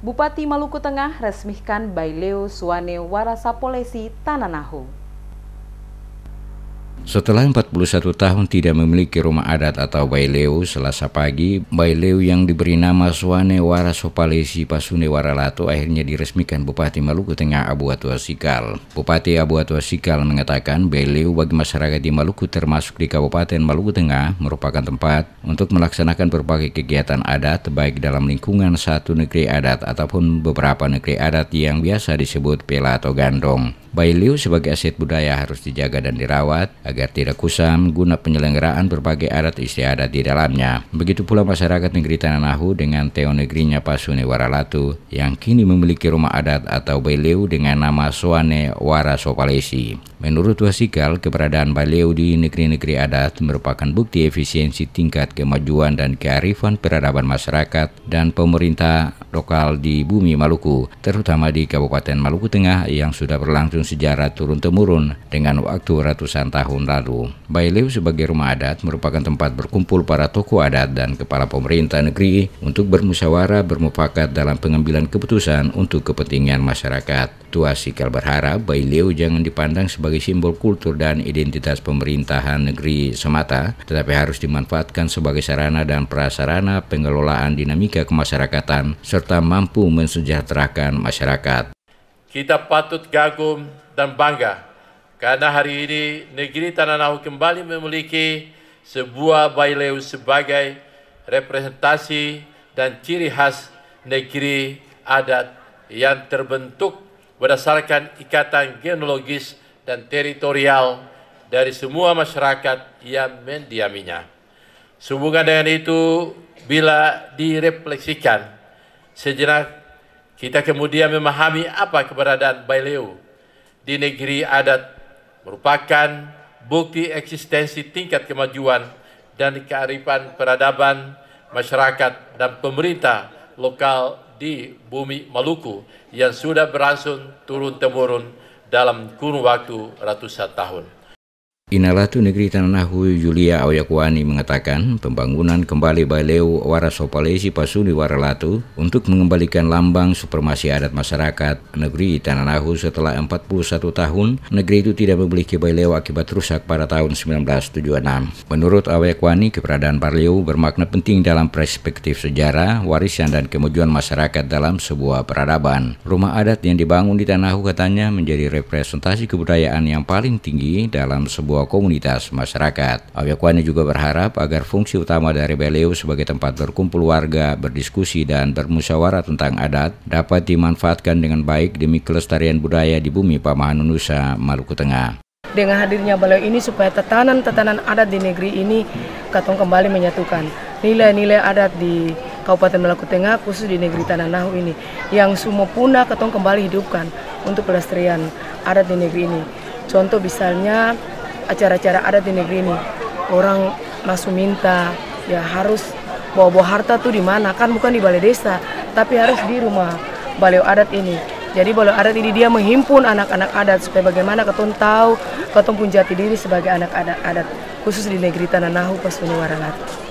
Bupati Maluku Tengah resmikan Baileo Suane Warasapolesi Tananahu. Setelah 41 tahun tidak memiliki rumah adat atau baileu, selasa pagi, baileu yang diberi nama Suane Warasopalesi Sopalesi Pasune Waralato akhirnya diresmikan Bupati Maluku Tengah Abu Atwa Sikal. Bupati Abu Atwa Sikal mengatakan baileu bagi masyarakat di Maluku termasuk di Kabupaten Maluku Tengah merupakan tempat untuk melaksanakan berbagai kegiatan adat baik dalam lingkungan satu negeri adat ataupun beberapa negeri adat yang biasa disebut pela atau gandong. Bailiu sebagai aset budaya harus dijaga dan dirawat agar tidak kusam guna penyelenggaraan berbagai adat istiadat di dalamnya. Begitu pula masyarakat negeri Tanah Nahu dengan teo negerinya Pasune Waralatu yang kini memiliki rumah adat atau Bailiu dengan nama Suane Warasopalesi. Menurut Wasikal, keberadaan Baleo di negeri-negeri adat merupakan bukti efisiensi tingkat kemajuan dan kearifan peradaban masyarakat dan pemerintah lokal di bumi Maluku, terutama di Kabupaten Maluku Tengah yang sudah berlangsung sejarah turun-temurun dengan waktu ratusan tahun lalu. Baleo sebagai rumah adat merupakan tempat berkumpul para tokoh adat dan kepala pemerintah negeri untuk bermusyawarah bermufakat dalam pengambilan keputusan untuk kepentingan masyarakat. Tua Sikal berharap Baileu jangan dipandang sebagai sebagai simbol kultur dan identitas pemerintahan negeri semata, tetapi harus dimanfaatkan sebagai sarana dan prasarana pengelolaan dinamika kemasyarakatan serta mampu mensejahterakan masyarakat. Kita patut gagum dan bangga karena hari ini negeri Tanah kembali memiliki sebuah Baileu sebagai representasi dan ciri khas negeri adat yang terbentuk berdasarkan ikatan genealogis dan teritorial dari semua masyarakat yang mendiaminya. Sehubungan dengan itu, bila direfleksikan sejenak, kita kemudian memahami apa keberadaan Baileo di negeri adat merupakan bukti eksistensi tingkat kemajuan dan kearifan peradaban masyarakat dan pemerintah lokal di bumi Maluku yang sudah berlangsung turun-temurun dalam kurun waktu ratusan tahun. Inalatu Negeri Tanah Nahu Julia Aoyakwani mengatakan pembangunan kembali Baleu Warasopalesi Pasuli Waralatu untuk mengembalikan lambang supremasi adat masyarakat negeri Tanah Nahu setelah 41 tahun negeri itu tidak memiliki Baleu akibat rusak pada tahun 1976. Menurut Aoyakwani, keberadaan Baleu bermakna penting dalam perspektif sejarah, warisan dan kemajuan masyarakat dalam sebuah peradaban. Rumah adat yang dibangun di Tanah Tanahu katanya menjadi representasi kebudayaan yang paling tinggi dalam sebuah komunitas masyarakat. Awekwani juga berharap agar fungsi utama dari Beleu sebagai tempat berkumpul warga, berdiskusi dan bermusyawarah tentang adat dapat dimanfaatkan dengan baik demi kelestarian budaya di bumi Pamahan Nusa, Maluku Tengah dengan hadirnya beliau ini supaya tetanan-tetanan adat di negeri ini katong kembali menyatukan nilai-nilai adat di Kabupaten Maluku Tengah khusus di negeri Tanah Nahu ini yang semua punah katong kembali hidupkan untuk pelestarian adat di negeri ini. Contoh misalnya acara-acara adat di negeri ini orang masuk minta ya harus bawa-bawa harta tuh di mana kan bukan di balai desa tapi harus di rumah balai adat ini jadi balai adat ini dia menghimpun anak-anak adat supaya bagaimana keton tahu keton pun jati diri sebagai anak adat adat khusus di negeri Tanah Nahu Pasunuwaralatu.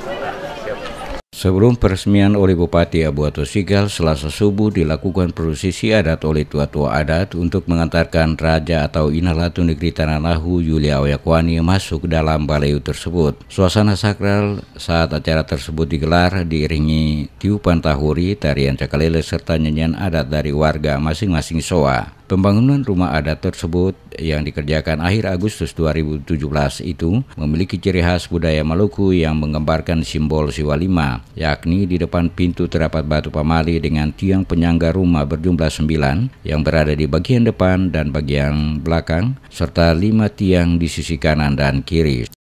Sebelum peresmian oleh Bupati Abu Ato Sigal, selasa subuh dilakukan prosesi adat oleh tua-tua adat untuk mengantarkan Raja atau Inalatu Negeri Tanah Lahu Yulia Oyakwani masuk dalam balai tersebut. Suasana sakral saat acara tersebut digelar diiringi tiupan tahuri, tarian cakalele, serta nyanyian adat dari warga masing-masing Soa. Pembangunan rumah adat tersebut yang dikerjakan akhir Agustus 2017 itu memiliki ciri khas budaya Maluku yang menggambarkan simbol siwa lima, yakni di depan pintu terdapat batu pamali dengan tiang penyangga rumah berjumlah sembilan yang berada di bagian depan dan bagian belakang, serta lima tiang di sisi kanan dan kiri.